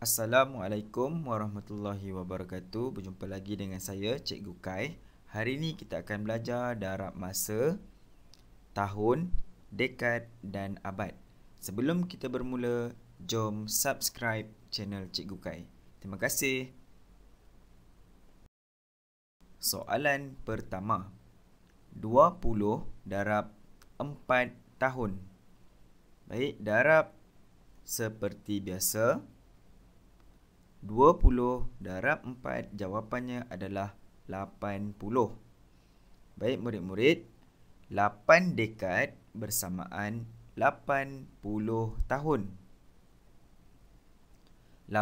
Assalamualaikum warahmatullahi wabarakatuh. Berjumpa lagi dengan saya Cik Gukai. Hari ini kita akan belajar darab masa, tahun, dekad dan abad. Sebelum kita bermula, jom subscribe channel Cik Gukai. Terima kasih. Soalan pertama. 20 darab 4 tahun. Baik, darab seperti biasa 20 darab 4 jawapannya adalah 80. Baik murid-murid, 8 dekad bersamaan 80 tahun. 80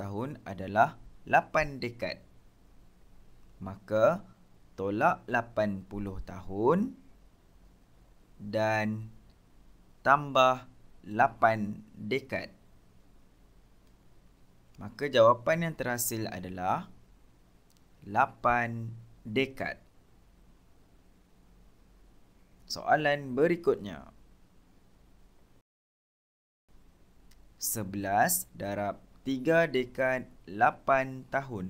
tahun adalah 8 dekad. Maka tolak 80 tahun dan tambah 8 dekad. Maka jawapan yang terhasil adalah 8 dekad. Soalan berikutnya. 11 darab 3 dekad 8 tahun.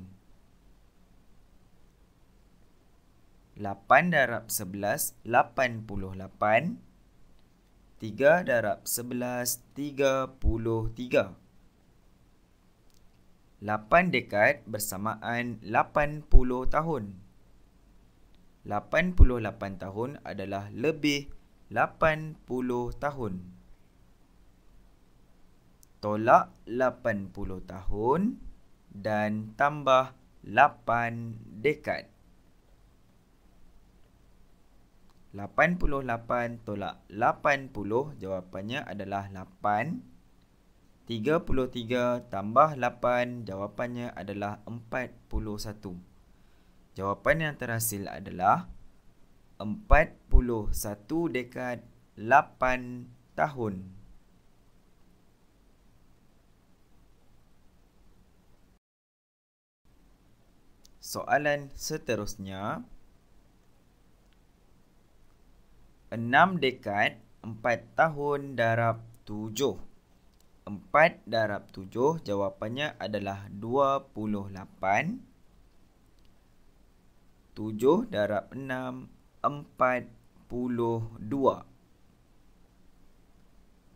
8 darab 11 88 3 darab 11 33. 8 dekad bersamaan 80 tahun. 88 tahun adalah lebih 80 tahun. Tolak 80 tahun dan tambah 8 dekad. 88 tolak 80 jawapannya adalah 8 33 tambah 8 jawapannya adalah 41. Jawapan yang terhasil adalah 41 dekad 8 tahun. Soalan seterusnya 6 dekad 4 tahun darab 7 4 darab 7 jawapannya adalah 28. 7 darab 6 42.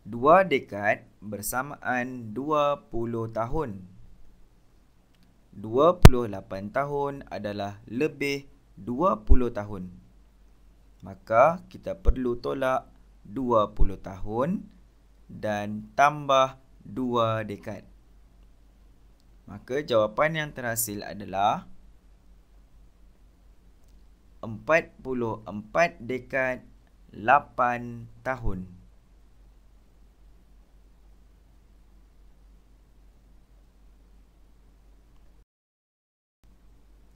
Dua dekad bersamaan 20 tahun. 28 tahun adalah lebih 20 tahun. Maka kita perlu tolak 20 tahun dan tambah dua dekad. Maka jawapan yang terhasil adalah 44 dekad 8 tahun.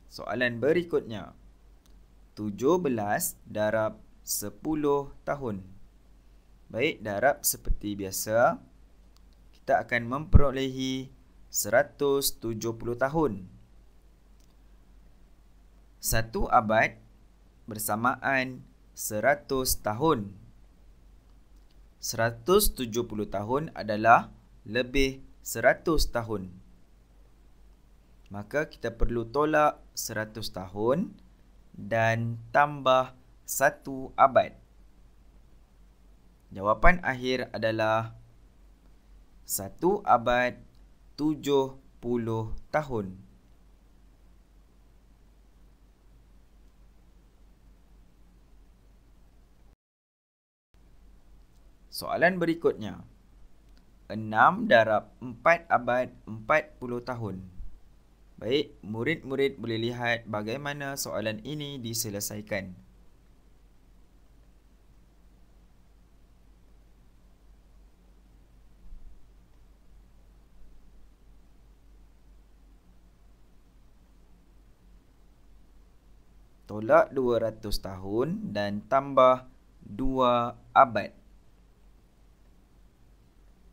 Soalan berikutnya. 17 darab 10 tahun. Baik, darab seperti biasa tak akan memperolehi 170 tahun. Satu abad bersamaan 100 tahun. 170 tahun adalah lebih 100 tahun. Maka kita perlu tolak 100 tahun dan tambah 1 abad. Jawapan akhir adalah 1 satu abad tujuh puluh tahun. Soalan berikutnya. Enam darab empat abad empat puluh tahun. Baik, murid-murid boleh lihat bagaimana soalan ini diselesaikan. tolak 200 tahun dan tambah 2 abad?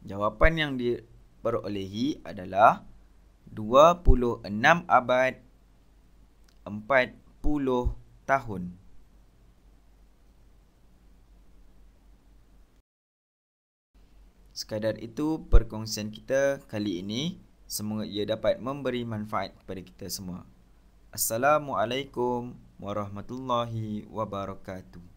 Jawapan yang diperolehi adalah 26 abad 40 tahun. Sekadar itu perkongsian kita kali ini. Semoga ia dapat memberi manfaat kepada kita semua. Assalamualaikum warahmatullahi wabarakatuh.